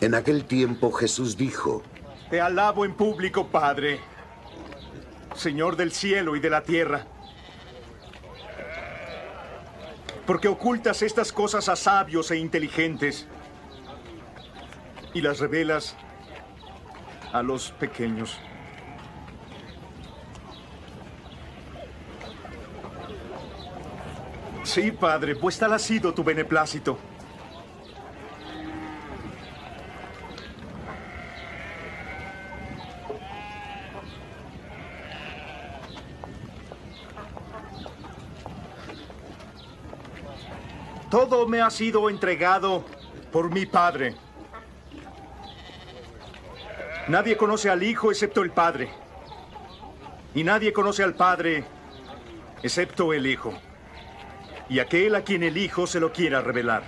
En aquel tiempo Jesús dijo, Te alabo en público, Padre, Señor del cielo y de la tierra, porque ocultas estas cosas a sabios e inteligentes y las revelas a los pequeños. Sí, Padre, pues tal ha sido tu beneplácito. Todo me ha sido entregado por mi Padre. Nadie conoce al Hijo excepto el Padre. Y nadie conoce al Padre excepto el Hijo. Y aquel a quien el Hijo se lo quiera revelar.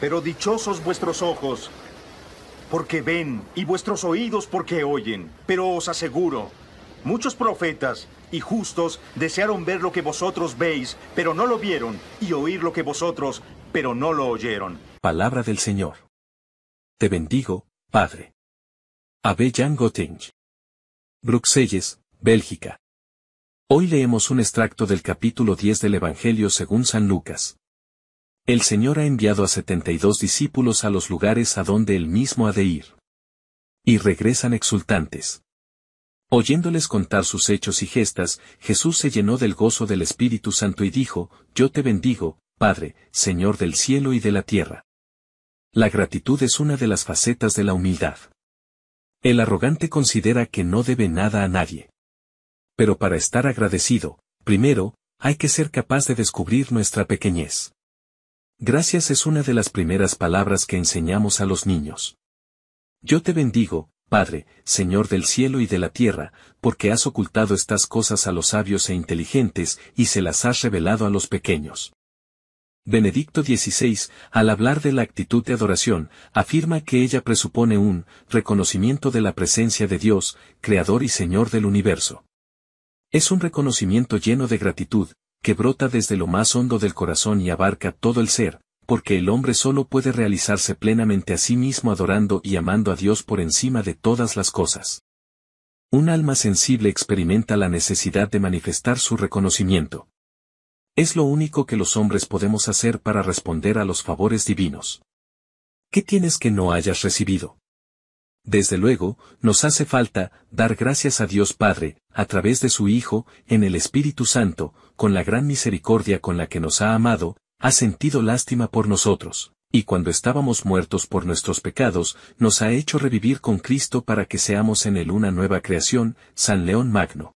Pero dichosos vuestros ojos, porque ven, y vuestros oídos porque oyen. Pero os aseguro, muchos profetas y justos desearon ver lo que vosotros veis, pero no lo vieron, y oír lo que vosotros, pero no lo oyeron. Palabra del Señor. Te bendigo, Padre. Abe Jan Gotting. Bruxelles, Bélgica. Hoy leemos un extracto del capítulo 10 del Evangelio según San Lucas. El Señor ha enviado a 72 discípulos a los lugares a donde Él mismo ha de ir. Y regresan exultantes. Oyéndoles contar sus hechos y gestas, Jesús se llenó del gozo del Espíritu Santo y dijo, Yo te bendigo, Padre, Señor del cielo y de la tierra. La gratitud es una de las facetas de la humildad. El arrogante considera que no debe nada a nadie. Pero para estar agradecido, primero, hay que ser capaz de descubrir nuestra pequeñez. Gracias es una de las primeras palabras que enseñamos a los niños. Yo te bendigo, Padre, Señor del cielo y de la tierra, porque has ocultado estas cosas a los sabios e inteligentes y se las has revelado a los pequeños. Benedicto XVI, al hablar de la actitud de adoración, afirma que ella presupone un reconocimiento de la presencia de Dios, Creador y Señor del universo. Es un reconocimiento lleno de gratitud, que brota desde lo más hondo del corazón y abarca todo el ser, porque el hombre solo puede realizarse plenamente a sí mismo adorando y amando a Dios por encima de todas las cosas. Un alma sensible experimenta la necesidad de manifestar su reconocimiento. Es lo único que los hombres podemos hacer para responder a los favores divinos. ¿Qué tienes que no hayas recibido? Desde luego, nos hace falta dar gracias a Dios Padre, a través de su Hijo, en el Espíritu Santo, con la gran misericordia con la que nos ha amado, ha sentido lástima por nosotros, y cuando estábamos muertos por nuestros pecados, nos ha hecho revivir con Cristo para que seamos en él una nueva creación, San León Magno.